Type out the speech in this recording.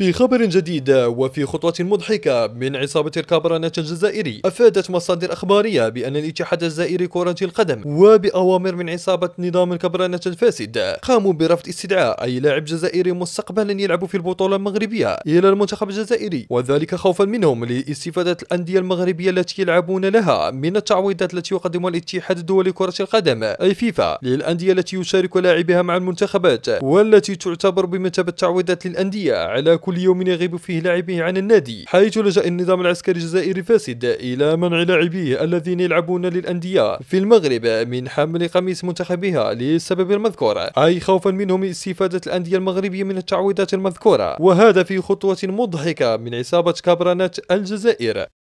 في خبر جديد وفي خطوة مضحكة من عصابة الكابرانات الجزائري أفادت مصادر أخبارية بأن الاتحاد الجزائري كرة القدم وبأوامر من عصابة نظام الكابرانات الفاسد قاموا برفض استدعاء أي لاعب جزائري مستقبلا يلعب في البطولة المغربية إلى المنتخب الجزائري وذلك خوفا منهم لاستفادة الأندية المغربية التي يلعبون لها من التعويضات التي يقدمها الاتحاد الدولي كرة القدم أي فيفا للأندية التي يشارك لاعبها مع المنتخبات والتي تعتبر بمثابة تعويضات للأندية على كل كل يوم يغيب فيه لاعبيه عن النادي حيث لجأ النظام العسكري الجزائري الفاسد إلى منع لاعبيه الذين يلعبون للأندية في المغرب من حمل قميص منتخبها للسبب المذكور أي خوفا منهم استفادة الأندية المغربية من التعويضات المذكورة وهذا في خطوة مضحكة من عصابة كابرانات الجزائر